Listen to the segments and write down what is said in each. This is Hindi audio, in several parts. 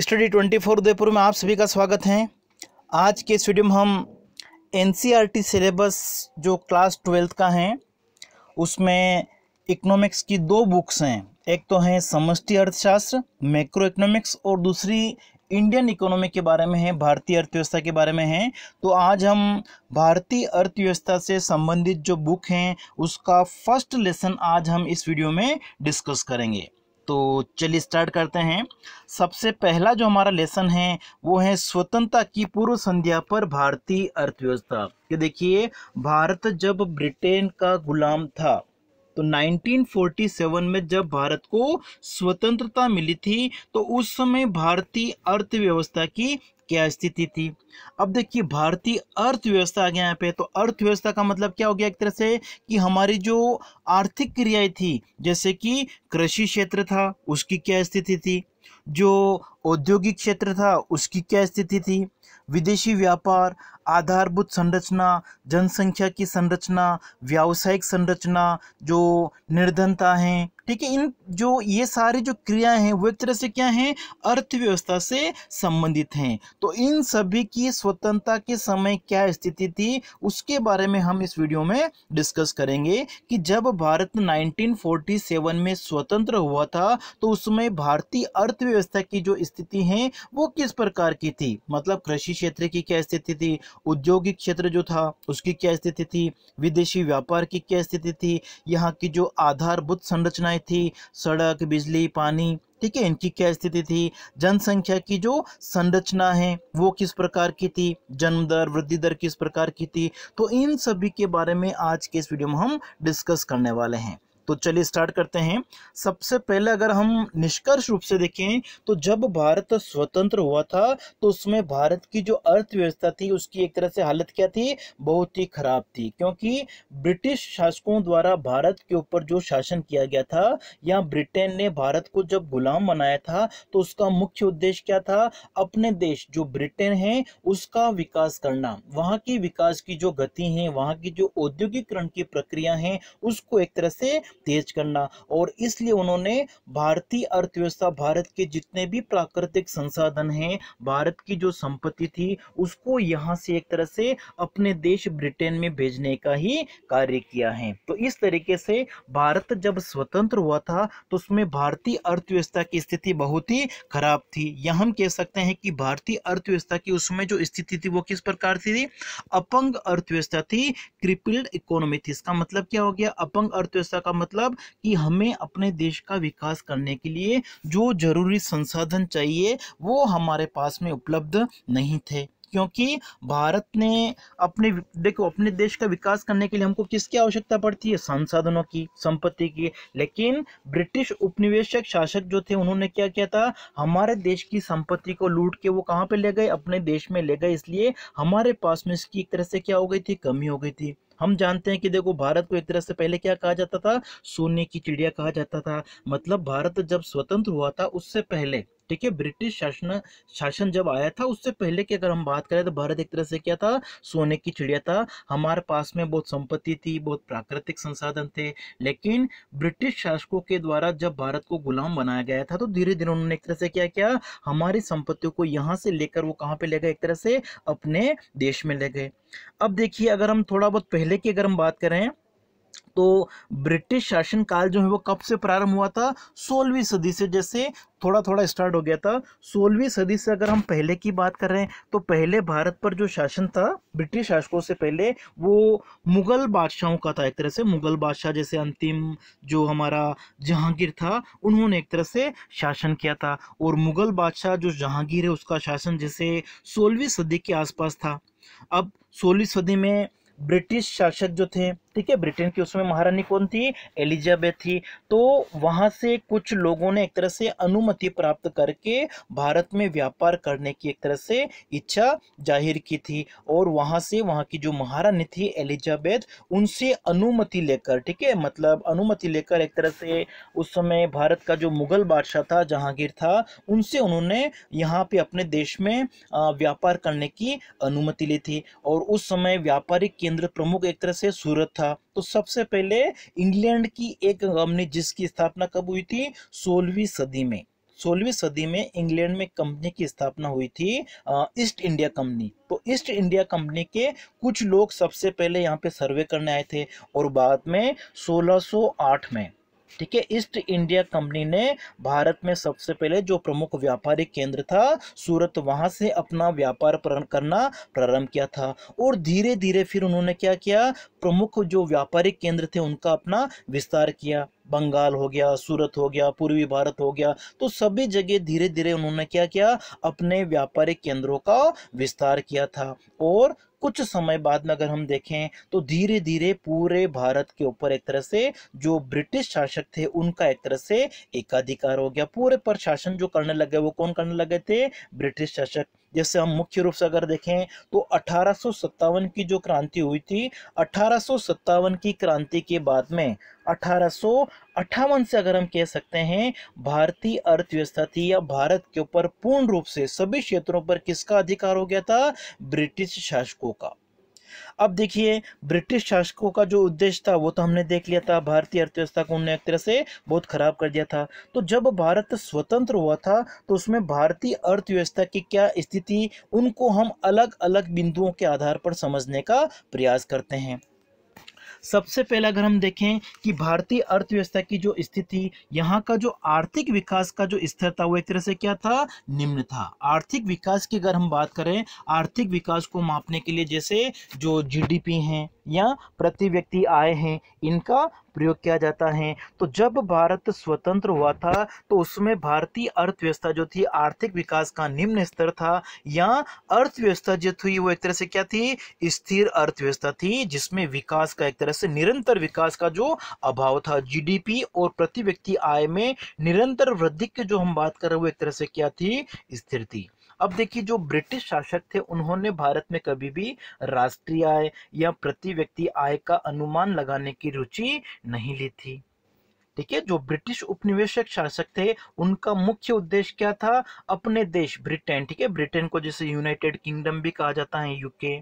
स्टडी ट्वेंटी फोर उदयपुर में आप सभी का स्वागत है आज के इस वीडियो में हम एन सिलेबस e जो क्लास ट्वेल्थ का है उसमें इकोनॉमिक्स की दो बुक्स हैं एक तो हैं समष्टि अर्थशास्त्र मैक्रो इकोनॉमिक्स और दूसरी इंडियन इकोनॉमी के बारे में है भारतीय अर्थव्यवस्था के बारे में है तो आज हम भारतीय अर्थव्यवस्था से संबंधित जो बुक हैं उसका फर्स्ट लेसन आज हम इस वीडियो में डिस्कस करेंगे तो चलिए स्टार्ट करते हैं सबसे पहला जो हमारा लेसन है वो है स्वतंत्रता की पूर्व संध्या पर भारतीय अर्थव्यवस्था ये देखिए भारत जब ब्रिटेन का गुलाम था तो 1947 में जब भारत को स्वतंत्रता मिली थी तो उस समय भारतीय अर्थव्यवस्था की क्या स्थिति थी अब देखिए भारतीय अर्थव्यवस्था आ गया यहाँ पे तो अर्थव्यवस्था का मतलब क्या हो गया एक तरह से कि हमारी जो आर्थिक क्रियाएं थी जैसे कि कृषि क्षेत्र था उसकी क्या स्थिति थी जो औद्योगिक क्षेत्र था उसकी क्या स्थिति थी विदेशी व्यापार आधारभूत संरचना जनसंख्या की संरचना व्यावसायिक संरचना जो निर्धनता है ठीक है इन जो ये सारी जो क्रिया हैं वो एक तरह से क्या हैं अर्थव्यवस्था से संबंधित हैं तो इन सभी की स्वतंत्रता के समय क्या स्थिति थी उसके बारे में हम इस वीडियो में डिस्कस करेंगे कि जब भारत 1947 में स्वतंत्र हुआ था तो उसमें भारतीय अर्थव्यवस्था की जो स्थिति है वो किस प्रकार की थी मतलब कृषि क्षेत्र की क्या स्थिति थी औद्योगिक क्षेत्र जो था उसकी क्या स्थिति थी विदेशी व्यापार की क्या स्थिति थी यहाँ की जो आधारभूत संरचनाएं थी सड़क बिजली पानी ठीक है इनकी क्या स्थिति थी जनसंख्या की जो संरचना है वो किस प्रकार की थी जन्म दर वृद्धि दर किस प्रकार की थी तो इन सभी के बारे में आज के इस वीडियो में हम डिस्कस करने वाले हैं तो चलिए स्टार्ट करते हैं सबसे पहले अगर हम निष्कर्ष रूप से देखें तो जब भारत स्वतंत्र हुआ था तो उसमें भारत की जो अर्थव्यवस्था थी उसकी एक तरह से हालत क्या थी बहुत ही खराब थी क्योंकि ब्रिटिश शासकों द्वारा भारत के ऊपर जो शासन किया गया था या ब्रिटेन ने भारत को जब गुलाम बनाया था तो उसका मुख्य उद्देश्य क्या था अपने देश जो ब्रिटेन है उसका विकास करना वहाँ की विकास की जो गति है वहाँ की जो औद्योगिकरण की प्रक्रिया है उसको एक तरह से तेज करना और इसलिए उन्होंने भारतीय अर्थव्यवस्था भारत के जितने भी प्राकृतिक संसाधन हैं भारत की जो संपत्ति थी उसको यहाँ से एक तरह से अपने देश ब्रिटेन में भेजने का ही कार्य किया है तो इस तरीके से भारत जब स्वतंत्र हुआ था तो उसमें भारतीय अर्थव्यवस्था की स्थिति बहुत ही खराब थी यह हम कह सकते हैं कि भारतीय अर्थव्यवस्था की उसमें जो स्थिति थी वो किस प्रकार की थी अपंग अर्थव्यवस्था थी क्रिपिल्ड इकोनॉमी थी इसका मतलब क्या हो गया अपंग अर्थव्यवस्था का मतलब कि हमें अपने देश का विकास करने के लिए जो जरूरी संसाधन चाहिए वो हमारे पास में उपलब्ध नहीं थे क्योंकि भारत ने अपने देखो अपने देश का विकास करने के लिए हमको किसकी आवश्यकता पड़ती है संसाधनों की संपत्ति की लेकिन ब्रिटिश उपनिवेशक शासक जो थे उन्होंने क्या किया था हमारे देश की संपत्ति को लूट के वो कहाँ पे ले गए अपने देश में ले गए इसलिए हमारे पास में इसकी एक तरह से क्या हो गई थी कमी हो गई थी हम जानते हैं कि देखो भारत को एक तरह से पहले क्या कहा जाता था सोने की चिड़िया कहा जाता था मतलब भारत जब स्वतंत्र हुआ था उससे पहले ठीक है ब्रिटिश शासन शासन जब आया था उससे पहले की अगर हम बात करें तो भारत एक तरह से क्या था सोने की चिड़िया था हमारे पास में बहुत संपत्ति थी बहुत प्राकृतिक संसाधन थे लेकिन ब्रिटिश शासकों के द्वारा जब भारत को गुलाम बनाया गया था तो धीरे धीरे उन्होंने एक तरह से क्या किया हमारी संपत्तियों को यहाँ से लेकर वो कहाँ पे ले गए एक तरह से अपने देश में ले गए अब देखिए अगर हम थोड़ा बहुत पहले की अगर हम बात करें तो ब्रिटिश शासनकाल जो है वो कब से प्रारंभ हुआ था सोलहवीं सदी से जैसे थोड़ा थोड़ा स्टार्ट हो गया था सोलहवीं सदी से अगर हम पहले की बात कर रहे हैं तो पहले भारत पर जो शासन था ब्रिटिश शासकों से पहले वो मुगल बादशाहों का था एक तरह से मुगल बादशाह जैसे अंतिम जो हमारा जहांगीर था उन्होंने एक तरह से शासन किया था और मुगल बादशाह जो जहांगीर है उसका शासन जैसे सोलहवीं सदी के आसपास था अब सोलहवीं सदी में ब्रिटिश शासक जो थे ठीक है ब्रिटेन की उसमें महारानी कौन थी एलिजाबेथ थी तो वहाँ से कुछ लोगों ने एक तरह से अनुमति प्राप्त करके भारत में व्यापार करने की एक तरह से इच्छा जाहिर की थी और वहाँ से वहाँ की जो महारानी थी एलिजाबेथ उनसे अनुमति लेकर ठीक है मतलब अनुमति लेकर एक तरह से उस समय भारत का जो मुगल बादशाह था जहांगीर था उनसे उन्होंने यहाँ पे अपने देश में व्यापार करने की अनुमति ली थी और उस समय व्यापारिक केंद्र प्रमुख एक तरह से सूरत था था तो सबसे पहले इंग्लैंड की एक कंपनी जिसकी स्थापना कब हुई थी सोलहवीं सदी में सोलहवीं सदी में इंग्लैंड में कंपनी की स्थापना हुई थी ईस्ट इंडिया कंपनी तो ईस्ट इंडिया कंपनी के कुछ लोग सबसे पहले यहाँ पे सर्वे करने आए थे और बाद में 1608 में ठीक है ईस्ट इंडिया कंपनी ने भारत में सबसे पहले जो प्रमुख व्यापारिक केंद्र था सूरत वहां से अपना व्यापार करना प्रारंभ किया था और धीरे धीरे फिर उन्होंने क्या किया प्रमुख जो व्यापारिक केंद्र थे उनका अपना विस्तार किया बंगाल हो गया सूरत हो गया पूर्वी भारत हो गया तो सभी जगह धीरे धीरे उन्होंने क्या किया अपने व्यापारिक केंद्रों का विस्तार किया था और कुछ समय बाद में अगर हम देखें तो धीरे धीरे पूरे भारत के ऊपर एक तरह से जो ब्रिटिश शासक थे उनका एक तरह से एकाधिकार हो गया पूरे पर शासन जो करने लगे वो कौन करने लगे थे ब्रिटिश शासक जैसे हम मुख्य रूप से अगर देखें तो अठारह की जो क्रांति हुई थी अठारह की क्रांति के बाद में अठारह से अगर हम कह सकते हैं भारतीय अर्थव्यवस्था थी या भारत के ऊपर पूर्ण रूप से सभी क्षेत्रों पर किसका अधिकार हो गया था ब्रिटिश शासकों का अब देखिए ब्रिटिश शासकों का जो उद्देश्य था वो तो हमने देख लिया था भारतीय अर्थव्यवस्था को उन्होंने एक तरह से बहुत ख़राब कर दिया था तो जब भारत स्वतंत्र हुआ था तो उसमें भारतीय अर्थव्यवस्था की क्या स्थिति उनको हम अलग अलग बिंदुओं के आधार पर समझने का प्रयास करते हैं सबसे पहले अगर हम देखें कि भारतीय अर्थव्यवस्था की जो स्थिति यहाँ का जो आर्थिक विकास का जो स्तर था वो एक तरह से क्या था निम्न था आर्थिक विकास की अगर हम बात करें आर्थिक विकास को मापने के लिए जैसे जो जीडीपी हैं या प्रति व्यक्ति आय हैं इनका प्रयोग किया जाता है तो जब भारत स्वतंत्र हुआ था तो उसमें भारतीय अर्थव्यवस्था जो थी आर्थिक विकास का निम्न स्तर था या अर्थव्यवस्था जो थी वो एक तरह से क्या थी स्थिर अर्थव्यवस्था थी जिसमें विकास का एक तरह से निरंतर विकास का जो अभाव था जीडीपी और प्रति व्यक्ति आय में निरंतर वृद्धि की जो हम बात कर रहे वो एक तरह से क्या थी स्थिर थी अब देखिए जो ब्रिटिश शासक थे उन्होंने भारत में कभी भी राष्ट्रीय आय या प्रति व्यक्ति आय का अनुमान लगाने की रुचि नहीं ली थी ठीक है जो ब्रिटिश उपनिवेशक शासक थे उनका मुख्य उद्देश्य क्या था अपने देश ब्रिटेन ठीक है ब्रिटेन को जैसे यूनाइटेड किंगडम भी कहा जाता है यूके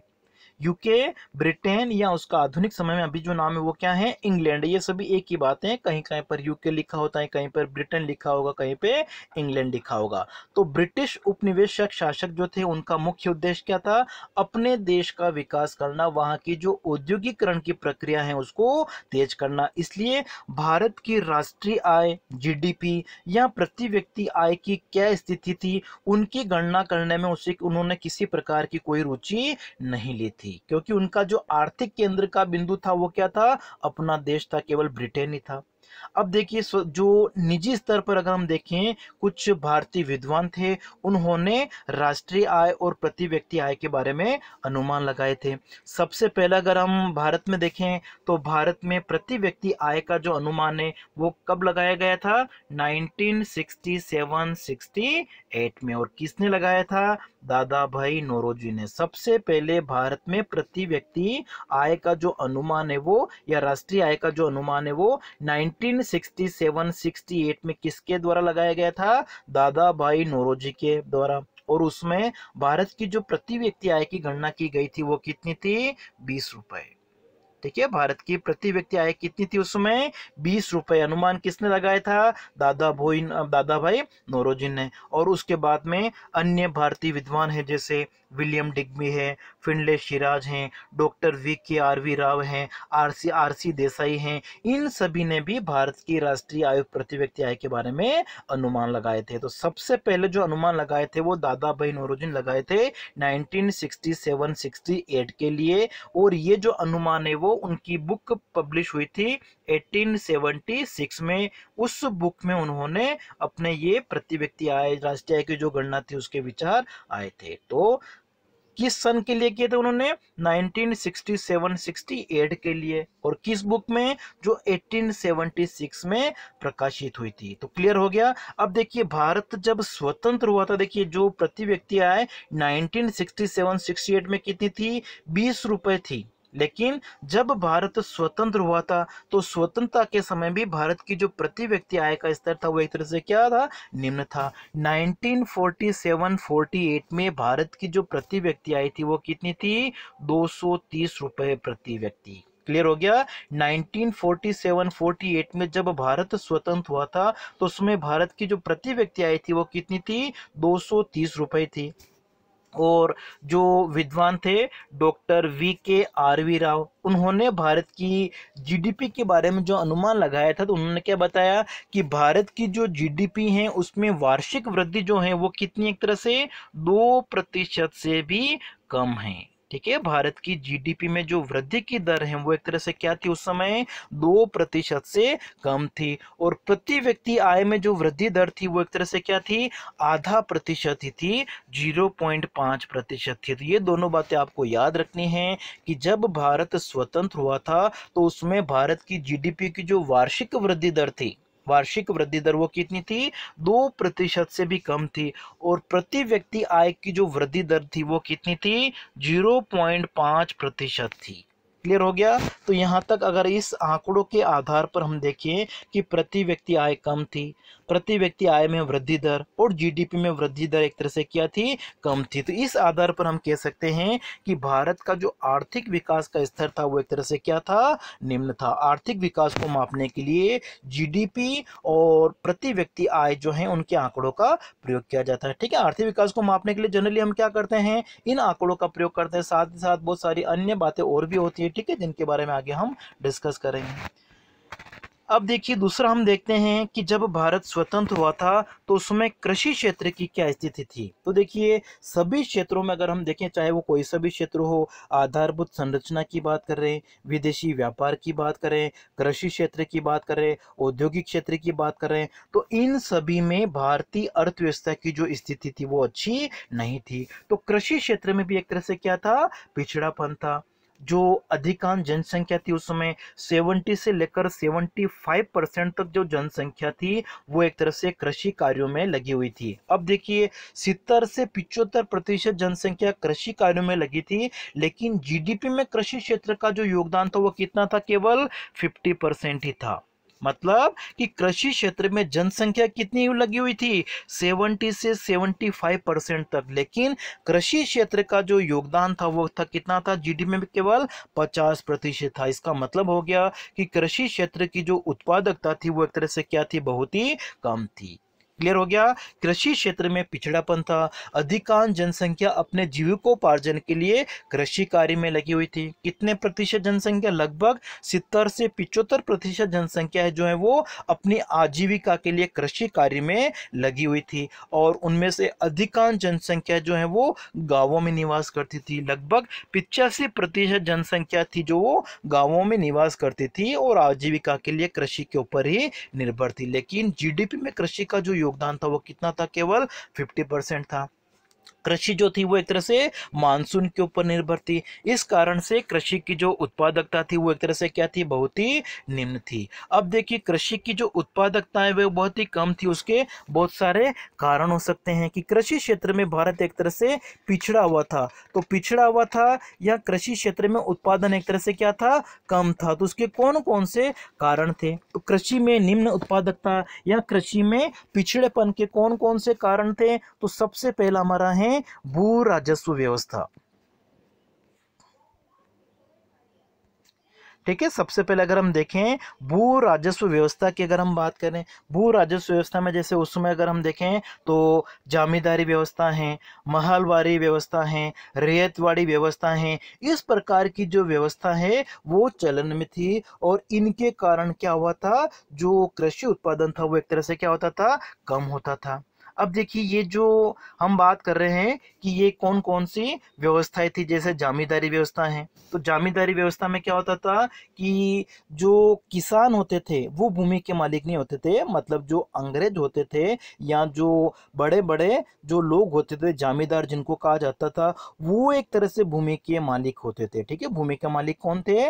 यूके ब्रिटेन या उसका आधुनिक समय में अभी जो नाम है वो क्या है इंग्लैंड ये सभी एक ही बात है कहीं कहीं पर यूके लिखा होता है कहीं पर ब्रिटेन लिखा होगा कहीं पे इंग्लैंड लिखा होगा तो ब्रिटिश उपनिवेशक शासक जो थे उनका मुख्य उद्देश्य क्या था अपने देश का विकास करना वहाँ की जो औद्योगिकरण की प्रक्रिया है उसको तेज करना इसलिए भारत की राष्ट्रीय आय जी या प्रति व्यक्ति आय की क्या स्थिति थी उनकी गणना करने में उसे उन्होंने किसी प्रकार की कोई रुचि नहीं ली थी थी क्योंकि उनका जो आर्थिक केंद्र का बिंदु था वो क्या था अपना देश था केवल ब्रिटेन ही था अब देखिए जो निजी स्तर पर अगर हम देखें कुछ भारतीय विद्वान थे उन्होंने राष्ट्रीय आय और प्रति व्यक्ति आय के बारे में अनुमान लगाए थे सबसे पहले अगर हम भारत में देखें तो भारत में प्रति व्यक्ति आय का जो अनुमान है वो कब लगाया गया था 1967-68 में और किसने लगाया था दादा भाई नोरोजी ने सबसे पहले भारत में प्रति व्यक्ति आय का जो अनुमान है वो या राष्ट्रीय आय का जो अनुमान है वो नाइन 1867 68 में किसके द्वारा लगाया गया था दादा भाई नोरोजी के द्वारा और उसमें भारत की जो प्रति व्यक्ति आय की गणना की गई थी वो कितनी थी बीस रुपए ठीक है भारत की प्रति व्यक्ति आय कितनी थी उसमें बीस रुपए अनुमान किसने लगाया था दादा भोई दादा भाई नोरोजिन ने और उसके बाद में अन्य भारतीय विद्वान है जैसे विलियम डिग्मी हैं फिनले शिराज हैं doctor V K R V Rao हैं R C R C Desai हैं इन सभी ने भी भारत की राष्ट्रीय आयु प्रति व्यक्ति आय के बारे में अनुमान लगाए थे तो सबसे पहले जो अनुमान लगाए थे वो दादा भाई नोरोजिन ने लगाए थे 1967-68 के लिए और ये जो अनुमान है वो उनकी बुक पब्लिश हुई थी 1876 में उस बुक में उन्होंने अपने ये प्रति व्यक्ति आय राष्ट्रीय आय की जो गणना थी उसके विचार आए थे तो किस सन के लिए किए थे उन्होंने 1967-68 के लिए और किस बुक में जो 1876 में प्रकाशित हुई थी तो क्लियर हो गया अब देखिए भारत जब स्वतंत्र हुआ था देखिए जो प्रति व्यक्ति आय 1967-68 में कितनी थी बीस रुपए थी लेकिन जब भारत स्वतंत्र हुआ था तो स्वतंत्रता के समय भी भारत की जो प्रति व्यक्ति आय का स्तर था वो एक तरह से क्या था निम्न था 1947-48 में भारत की जो प्रति व्यक्ति आय थी वो कितनी थी 230 रुपए प्रति व्यक्ति क्लियर हो गया 1947-48 में जब भारत स्वतंत्र हुआ था तो उसमें भारत की जो प्रति व्यक्ति आई थी वो कितनी थी दो रुपए थी और जो विद्वान थे doctor V K R V Rao उन्होंने भारत की जीडीपी के बारे में जो अनुमान लगाया था तो उन्होंने क्या बताया कि भारत की जो जीडीपी है उसमें वार्षिक वृद्धि जो है वो कितनी एक तरह से दो प्रतिशत से भी कम है ठीक है भारत की जीडीपी में जो वृद्धि की दर है वो एक तरह से क्या थी उस समय दो प्रतिशत से कम थी और प्रति व्यक्ति आय में जो वृद्धि दर थी वो एक तरह से क्या थी आधा प्रतिशत ही थी जीरो पॉइंट पाँच प्रतिशत थी तो ये दोनों बातें आपको याद रखनी है कि जब भारत स्वतंत्र हुआ था तो उसमें भारत की जी की जो वार्षिक वृद्धि दर थी वार्षिक वृद्धि दर वो कितनी थी दो प्रतिशत से भी कम थी और प्रति व्यक्ति आय की जो वृद्धि दर थी वो कितनी थी जीरो पॉइंट पाँच प्रतिशत थी क्लियर हो गया तो यहाँ तक अगर इस आंकड़ों के आधार पर हम देखें कि प्रति व्यक्ति आय कम थी प्रति व्यक्ति आय में वृद्धि दर और जीडीपी में वृद्धि दर एक तरह से क्या थी कम थी तो इस आधार पर हम कह सकते हैं कि भारत का जो आर्थिक विकास का स्तर था वो एक तरह से क्या था निम्न था आर्थिक विकास को मापने के लिए जीडीपी और प्रति व्यक्ति आय जो है उनके आंकड़ों का प्रयोग किया जाता है ठीक है आर्थिक विकास को मापने के लिए जनरली हम क्या करते हैं इन आंकड़ों का प्रयोग करते हैं साथ ही साथ बहुत सारी अन्य बातें और भी होती है ठीक है जिनके बारे में आगे हम डिस्कस करेंगे अब देखिए दूसरा हम देखते हैं कि जब भारत स्वतंत्र हुआ था तो उसमें कृषि क्षेत्र की क्या स्थिति थी तो देखिए सभी क्षेत्रों में अगर हम देखें चाहे वो कोई सभी क्षेत्र हो आधारभूत संरचना की बात कर रहे हैं विदेशी व्यापार की बात करें कृषि क्षेत्र की बात करें औद्योगिक क्षेत्र की बात करें तो इन सभी में भारतीय अर्थव्यवस्था की जो स्थिति थी वो अच्छी नहीं थी तो कृषि क्षेत्र में भी एक तरह से क्या था पिछड़ापन था जो अधिकांश जनसंख्या थी उस समय 70 से लेकर 75 परसेंट तक जो जनसंख्या थी वो एक तरह से कृषि कार्यों में लगी हुई थी अब देखिए सितर से पिचहत्तर प्रतिशत जनसंख्या कृषि कार्यों में लगी थी लेकिन जीडीपी में कृषि क्षेत्र का जो योगदान था वो कितना था केवल 50 परसेंट ही था मतलब कि कृषि क्षेत्र में जनसंख्या कितनी लगी हुई थी 70 से 75 परसेंट तक लेकिन कृषि क्षेत्र का जो योगदान था वो था कितना था जीडीपी में केवल 50 प्रतिशत था इसका मतलब हो गया कि कृषि क्षेत्र की जो उत्पादकता थी वो एक तरह से क्या थी बहुत ही कम थी क्लियर हो गया कृषि क्षेत्र में पिछड़ापन था अधिकांश जनसंख्या अपने जीविकोपार्जन के लिए कृषि कार्य में लगी हुई थी कितने प्रतिशत जनसंख्या लगभग सितर से पिचहत्तर प्रतिशत जनसंख्या है जो है वो अपनी आजीविका के लिए कृषि कार्य में लगी हुई थी और उनमें से अधिकांश जनसंख्या जो है वो गाँवों में निवास करती थी लगभग पिचासी प्रतिशत जनसंख्या थी जो वो गाँवों में निवास करती थी और आजीविका के लिए कृषि के ऊपर ही निर्भर थी लेकिन जी में कृषि का जो योग योगदान था वो कितना था केवल फिफ्टी परसेंट था कृषि जो थी वो एक तरह से मानसून के ऊपर निर्भर थी इस कारण से कृषि की जो उत्पादकता थी वो एक तरह से क्या थी बहुत ही निम्न थी अब देखिए कृषि की जो उत्पादकता है वह बहुत ही कम थी उसके बहुत सारे कारण हो सकते हैं कि कृषि क्षेत्र में भारत एक तरह से पिछड़ा हुआ था तो पिछड़ा हुआ था या कृषि क्षेत्र में उत्पादन एक तरह से क्या था कम था तो उसके कौन कौन से कारण थे तो कृषि में निम्न उत्पादकता या कृषि में पिछड़ेपन के कौन कौन से कारण थे तो सबसे पहला हमारा है हैं भू राजस्व व्यवस्था ठीक है सबसे पहले अगर हम देखें भू राजस्व व्यवस्था की अगर हम बात करें भू राजस्व व्यवस्था में जैसे उसमें अगर हम देखें तो जामीदारी व्यवस्था है महलवारी व्यवस्था है रेतवाड़ी व्यवस्था है इस प्रकार की जो व्यवस्था है वो चलन में थी और इनके कारण क्या हुआ था जो कृषि उत्पादन था वो एक तरह से क्या होता था कम होता था अब देखिए ये जो हम बात कर रहे हैं कि ये कौन कौन सी व्यवस्थाएं थी जैसे जामीदारी व्यवस्था है तो जामीदारी व्यवस्था में क्या होता था कि जो किसान होते थे वो भूमि के मालिक नहीं होते थे मतलब जो अंग्रेज होते थे या जो बड़े बड़े जो लोग होते थे जामीदार जिनको कहा जाता था वो एक तरह से भूमि के मालिक होते थे ठीक है भूमि के मालिक कौन थे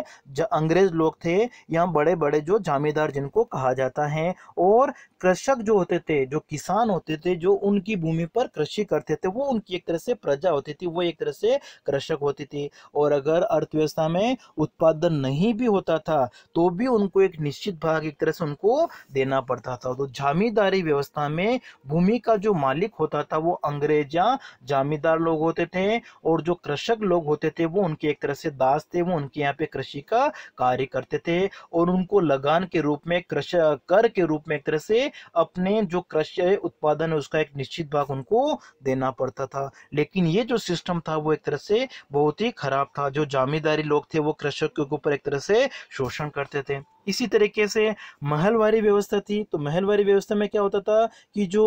अंग्रेज लोग थे या बड़े बड़े जो जामीदार जिनको कहा जाता है और कृषक जो होते थे जो किसान होते थे जो उनकी भूमि पर कृषि करते थे वो उनकी एक तरह से प्रजा होती थी वो एक तरह से कृषक होती थी और अगर अर्थव्यवस्था में उत्पादन नहीं भी होता था तो भी उनको एक निश्चित भाग एक तरह से उनको देना पड़ता था तो जामीदारी व्यवस्था में भूमि का जो मालिक होता था वो अंग्रेज या जामीदार लोग होते थे और जो कृषक लोग होते थे वो उनके एक तरह से दास थे वो उनके यहाँ पे कृषि का कार्य करते थे और उनको लगान के रूप में कृषि कर के रूप में एक तरह से अपने जो कृषि उत्पादन उसका एक निश्चित भाग उनको देना पड़ता था लेकिन ये जो सिस्टम था वो एक तरह से बहुत ही खराब था जो जामीदारी लोग थे वो कृषक के ऊपर एक तरह से शोषण करते थे इसी तरीके से महलवारी व्यवस्था थी तो महलवारी व्यवस्था में क्या होता था कि जो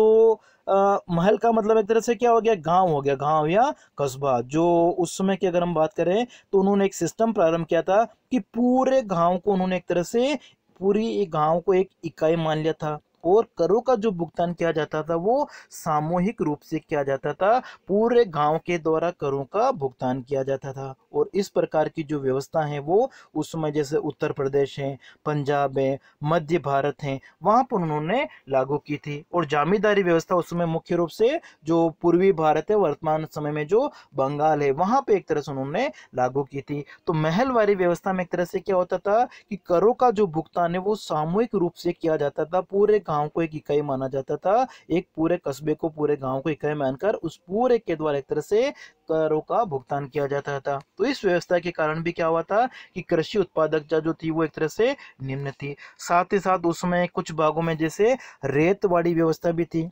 आ, महल का मतलब एक तरह से क्या हो गया गांव हो गया गांव या कस्बा जो उस समय की अगर हम बात करें तो उन्होंने एक सिस्टम प्रारंभ किया था कि पूरे गांव को उन्होंने एक तरह से पूरी गांव को एक इकाई मान लिया था और करों का जो भुगतान किया जाता था वो सामूहिक रूप से किया जाता था पूरे गांव के द्वारा करों का भुगतान किया जाता था और इस प्रकार की जो व्यवस्था है वो उस समय जैसे उत्तर प्रदेश है पंजाब है मध्य भारत है वहाँ पर उन्होंने लागू की थी और जामीदारी व्यवस्था उस समय मुख्य रूप से जो पूर्वी भारत है वर्तमान समय में जो बंगाल है वहाँ पर एक तरह से उन्होंने लागू की थी तो महलवारी व्यवस्था में एक तरह से क्या होता था कि करों का जो भुगतान है वो सामूहिक रूप से किया जाता था पूरे गांव गांव को एक इकाई माना जाता था एक पूरे कस्बे को पूरे गांव को इकाई मानकर उस पूरे के द्वारा एक तरह से करों का भुगतान किया जाता था तो इस व्यवस्था के कारण भी क्या हुआ था कि कृषि उत्पादकता जो थी वो एक तरह से निम्न थी साथ ही साथ उसमें कुछ भागों में जैसे रेतवाड़ी व्यवस्था भी थी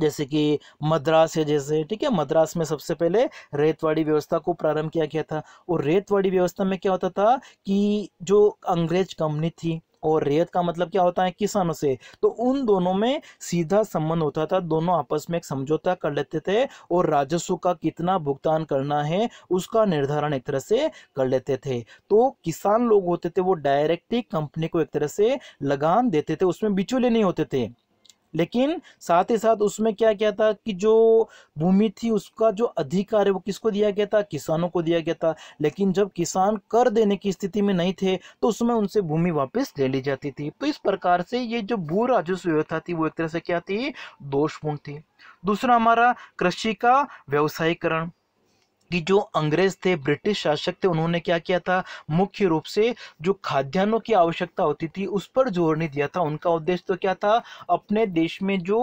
जैसे कि मद्रास है जैसे ठीक है मद्रास में सबसे पहले रेतवाड़ी व्यवस्था को प्रारंभ किया गया था और रेतवाड़ी व्यवस्था में क्या होता था कि जो अंग्रेज कंपनी थी और रेत का मतलब क्या होता है किसानों से तो उन दोनों में सीधा संबंध होता था दोनों आपस में एक समझौता कर लेते थे और राजस्व का कितना भुगतान करना है उसका निर्धारण एक तरह से कर लेते थे तो किसान लोग होते थे वो डायरेक्टली कंपनी को एक तरह से लगान देते थे उसमें बिचौले नहीं होते थे लेकिन साथ ही साथ उसमें क्या क्या था कि जो भूमि थी उसका जो अधिकार है वो किसको दिया गया था किसानों को दिया गया था लेकिन जब किसान कर देने की स्थिति में नहीं थे तो उसमें उनसे भूमि वापस ले ली जाती थी तो इस प्रकार से ये जो भू राजस्व व्यवस्था थी वो एक तरह से क्या थी दोषपूर्ण थी दूसरा हमारा कृषि का व्यवसायीकरण कि जो अंग्रेज थे ब्रिटिश शासक थे उन्होंने क्या किया था मुख्य रूप से जो खाद्यान्नों की आवश्यकता होती थी उस पर जोर नहीं दिया था उनका उद्देश्य तो क्या था अपने देश में जो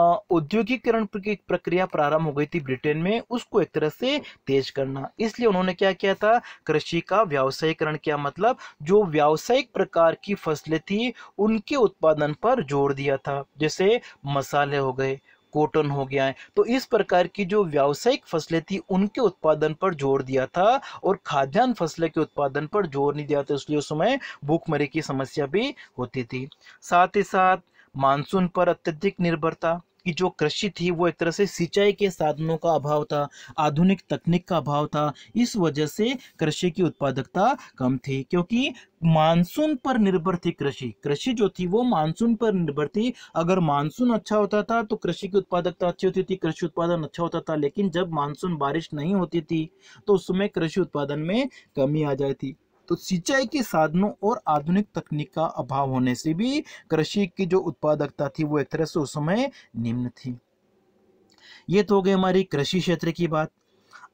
औद्योगिकरण की प्रक्रिया प्रारंभ हो गई थी ब्रिटेन में उसको एक तरह से तेज करना इसलिए उन्होंने क्या किया था कृषि का व्यावसायिकरण किया मतलब जो व्यावसायिक प्रकार की फसलें थी उनके उत्पादन पर जोर दिया था जैसे मसाले हो गए कॉटन हो गया है तो इस प्रकार की जो व्यावसायिक फसलें थी उनके उत्पादन पर जोर दिया था और खाद्यान्न फसलें के उत्पादन पर जोर नहीं दिया था इसलिए उस समय भूखमरी की समस्या भी होती थी साथ ही साथ मानसून पर अत्यधिक निर्भरता की जो कृषि थी वो एक तरह से सिंचाई के साधनों का अभाव था आधुनिक तकनीक का अभाव था इस वजह से कृषि की उत्पादकता कम थी क्योंकि मानसून पर निर्भर थी कृषि कृषि जो थी वो मानसून पर निर्भर थी अगर मानसून अच्छा होता था तो कृषि की उत्पादकता अच्छी होती थी कृषि उत्पादन अच्छा होता था लेकिन जब मानसून बारिश नहीं होती थी तो उस समय कृषि उत्पादन में कमी आ जाती तो सिंचाई के साधनों और आधुनिक तकनीक का अभाव होने से भी कृषि की जो उत्पादकता थी वो एक तरह से उस समय निम्न थी ये तो हो गई हमारी कृषि क्षेत्र की बात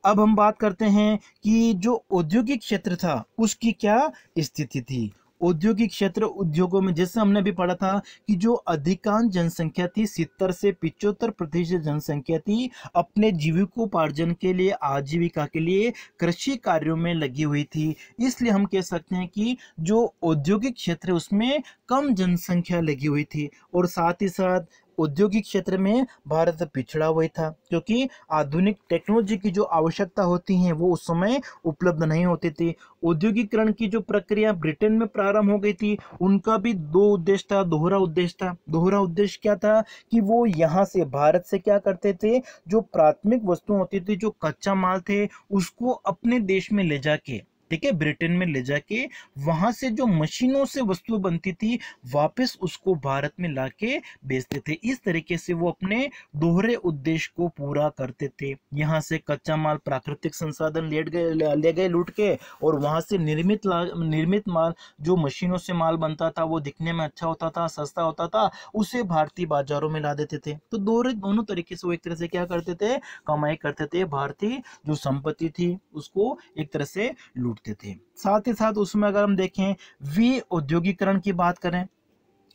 अब हम बात करते हैं कि जो औद्योगिक क्षेत्र था उसकी क्या स्थिति थी औद्योगिक क्षेत्र उद्योगों में जैसे हमने भी पढ़ा था कि जो अधिकांश जनसंख्या थी सितर से पिचहत्तर प्रतिशत जनसंख्या थी अपने जीविकोपार्जन के लिए आजीविका के लिए कृषि कार्यों में लगी हुई थी इसलिए हम कह सकते हैं कि जो औद्योगिक क्षेत्र उसमें कम जनसंख्या लगी हुई थी और साथ ही साथ औद्योगिक क्षेत्र में भारत पिछड़ा हुआ था क्योंकि आधुनिक टेक्नोलॉजी की जो आवश्यकता होती है वो उस समय उपलब्ध नहीं होती थी औद्योगिकरण की जो प्रक्रिया ब्रिटेन में प्रारंभ हो गई थी उनका भी दो उद्देश्य था दोहरा उद्देश्य था दोहरा उद्देश्य क्या था कि वो यहाँ से भारत से क्या करते थे जो प्राथमिक वस्तुएं होती थी जो कच्चा माल थे उसको अपने देश में ले जाके ठीक है ब्रिटेन में ले जाके वहां से जो मशीनों से वस्तु बनती थी वापस उसको भारत में लाके बेचते थे इस तरीके से वो अपने दोहरे उद्देश्य को पूरा करते थे यहाँ से कच्चा माल प्राकृतिक संसाधन ले गए ले गए लूट के और वहां से निर्मित निर्मित माल जो मशीनों से माल बनता था वो दिखने में अच्छा होता था सस्ता होता था उसे भारतीय बाजारों में ला देते थे तो दोहरे दोनों तरीके से वो एक तरह से क्या करते थे कमाई करते थे भारतीय जो संपत्ति थी उसको एक तरह से लूट उठते थे साथ ही साथ उसमें अगर हम देखें वी औद्योगिकरण की बात करें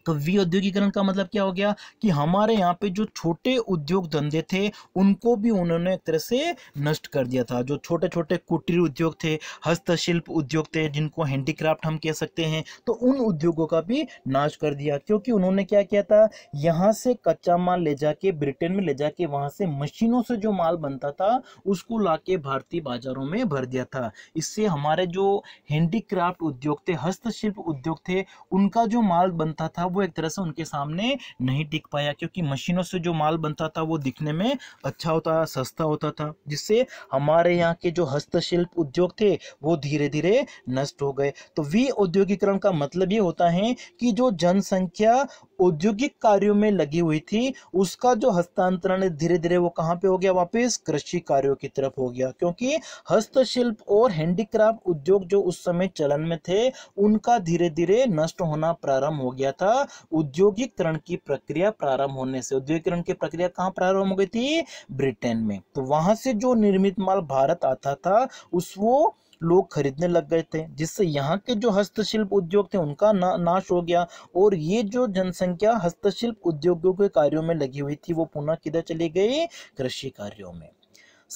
तो औद्योगिकरण का मतलब क्या हो गया कि हमारे यहाँ पे जो छोटे उद्योग धंधे थे उनको भी उन्होंने एक तरह से नष्ट कर दिया था जो छोटे छोटे कुटीर उद्योग थे हस्तशिल्प उद्योग थे जिनको हैंडीक्राफ्ट हम कह सकते हैं तो उन उद्योगों का भी नाश कर दिया क्योंकि उन्होंने क्या किया था यहाँ से कच्चा माल ले जाके ब्रिटेन में ले जाके वहाँ से मशीनों से जो माल बनता था उसको ला भारतीय बाजारों में भर दिया था इससे हमारे जो हैंडीक्राफ्ट उद्योग थे हस्तशिल्प उद्योग थे उनका जो माल बनता था वो एक तरह से उनके सामने नहीं टिक पाया क्योंकि मशीनों से जो माल बनता था वो दिखने में अच्छा होता सस्ता होता था जिससे हमारे यहाँ के जो हस्तशिल्प उद्योग थे वो धीरे धीरे नष्ट हो गए तो वी औद्योगिकरण का मतलब ये होता है कि जो जनसंख्या औद्योगिक कार्यों में लगी हुई थी उसका जो हस्तांतरण धीरे धीरे वो कहाँ पे हो गया वापस कृषि कार्यों की तरफ हो गया क्योंकि हस्तशिल्प और हैंडीक्राफ्ट उद्योग जो उस समय चलन में थे उनका धीरे धीरे नष्ट होना प्रारंभ हो गया था होगा उद्योगिकरण की प्रक्रिया प्रारंभ होने से उद्योगिकरण की प्रक्रिया कहाँ प्रारंभ हो गई थी ब्रिटेन में तो वहां से जो निर्मित माल भारत आता था उस वो लोग खरीदने लग गए थे जिससे यहाँ के जो हस्तशिल्प उद्योग थे उनका ना, नाश हो गया और ये जो जनसंख्या हस्तशिल्प उद्योगों के कार्यों में लगी हुई थी वो पुनः किधर चली गई कृषि कार्यों में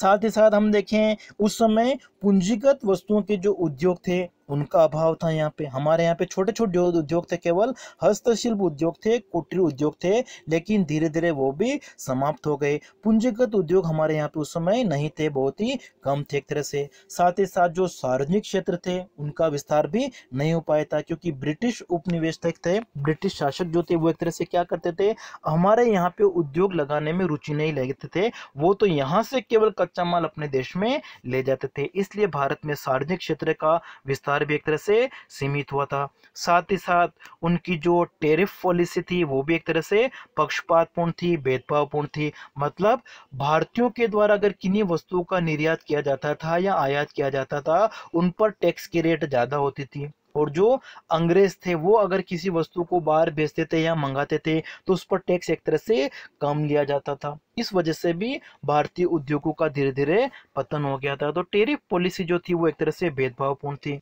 साथ ही साथ हम देखें उस समय पूंजीगत वस्तुओं के जो उद्योग थे उनका अभाव था यहाँ पे हमारे यहाँ पे छोटे छोटे उद्योग थे केवल हस्तशिल्प उद्योग थे कुटीर उद्योग थे लेकिन धीरे धीरे वो भी समाप्त हो गए पूंजीगत उद्योग हमारे यहाँ पे उस समय नहीं थे बहुत ही कम थे एक तरह से साथ ही साथ जो सार्वजनिक क्षेत्र थे उनका विस्तार भी नहीं हो पाया था क्योंकि ब्रिटिश उपनिवेश थे ब्रिटिश शासक जो थे वो एक तरह से क्या करते थे हमारे यहाँ पे उद्योग लगाने में रुचि नहीं लेते थे वो तो यहाँ से केवल कच्चा माल अपने देश में ले जाते थे इसलिए भारत में सार्वजनिक क्षेत्र का विस्तार व्यापार भी एक तरह से सीमित हुआ था साथ ही साथ उनकी जो टेरिफ पॉलिसी थी वो भी एक तरह से पक्षपातपूर्ण थी भेदभावपूर्ण थी मतलब भारतीयों के द्वारा अगर किन्हीं वस्तुओं का निर्यात किया जाता था या आयात किया जाता था उन पर टैक्स की रेट ज़्यादा होती थी और जो अंग्रेज थे वो अगर किसी वस्तु को बाहर भेजते थे या मंगाते थे तो उस पर टैक्स एक तरह से कम लिया जाता था इस वजह से भी भारतीय उद्योगों का धीरे धीरे पतन हो गया था तो टेरिफ पॉलिसी जो थी वो एक तरह से भेदभावपूर्ण थी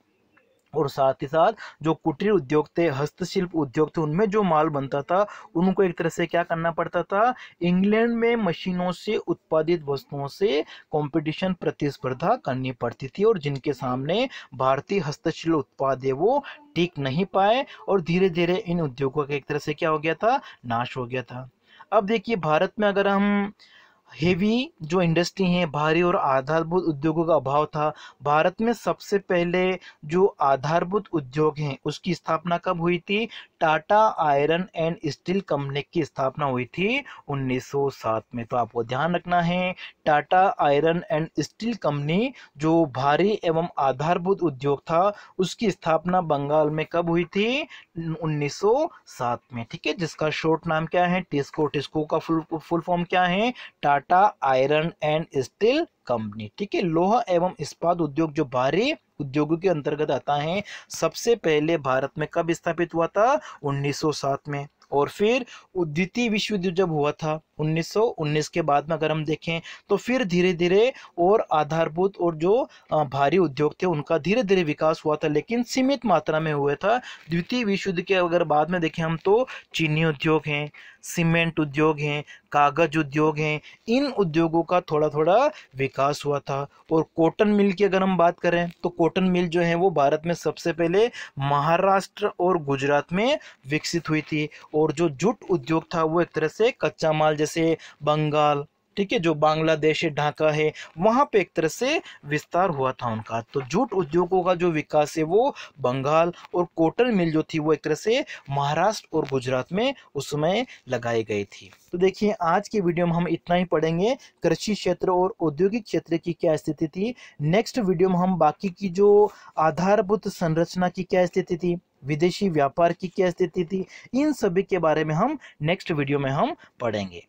और साथ ही साथ जो कुटीर उद्योग थे हस्तशिल्प उद्योग थे उनमें जो माल बनता था उनको एक तरह से क्या करना पड़ता था इंग्लैंड में मशीनों से उत्पादित वस्तुओं से कंपटीशन प्रतिस्पर्धा करनी पड़ती थी और जिनके सामने भारतीय हस्तशिल्प उत्पाद है वो टिक नहीं पाए और धीरे धीरे इन उद्योगों का एक तरह से क्या हो गया था नाश हो गया था अब देखिए भारत में अगर हम हेवी जो इंडस्ट्री है भारी और आधारभूत उद्योगों का अभाव था भारत में सबसे पहले जो आधारभूत उद्योग हैं उसकी स्थापना कब हुई थी Tata iron and steel company की स्थापना हुई थी 1907 में तो आपको ध्यान रखना है Tata iron and steel company जो भारी एवं आधारभूत उद्योग था उसकी स्थापना बंगाल में कब हुई थी 1907 में ठीक है जिसका शॉर्ट नाम क्या है टिस्को टिस्को का फुल फुल फॉर्म क्या है Tata iron and steel company ठीक है लोहा एवं इस्पात उद्योग जो भारी उद्योगों के अंतर्गत आता है सबसे पहले भारत में कब स्थापित हुआ था 1907 में और फिर द्वितीय विश्व युद्ध जब हुआ था 1919 के बाद में अगर हम देखें तो फिर धीरे धीरे और आधारभूत और जो भारी उद्योग थे उनका धीरे धीरे विकास हुआ था लेकिन सीमित मात्रा में हुआ था द्वितीय विश्व युद्ध के अगर बाद में देखें हम तो चीनी उद्योग हैं सीमेंट उद्योग हैं कागज उद्योग हैं इन उद्योगों का थोड़ा थोड़ा विकास हुआ था और कॉटन मिल की अगर हम बात करें तो कॉटन मिल जो है वो भारत में सबसे पहले महाराष्ट्र और गुजरात में विकसित हुई थी और जो जुट उद्योग था वो एक तरह से कच्चा माल जैसे जैसे बंगाल ठीक है जो बांग्लादेश है ढाका है वहाँ पे एक तरह से विस्तार हुआ था उनका तो जूट उद्योगों का जो विकास है वो बंगाल और कोटल मिल जो थी वो एक तरह से महाराष्ट्र और गुजरात में उस समय लगाई गई थी तो देखिए आज की वीडियो में हम इतना ही पढ़ेंगे कृषि क्षेत्र और औद्योगिक क्षेत्र की क्या स्थिति थी नेक्स्ट वीडियो में हम बाकी की जो आधारभूत संरचना की क्या स्थिति थी विदेशी व्यापार की क्या स्थिति थी इन सभी के बारे में हम नेक्स्ट वीडियो में हम पढ़ेंगे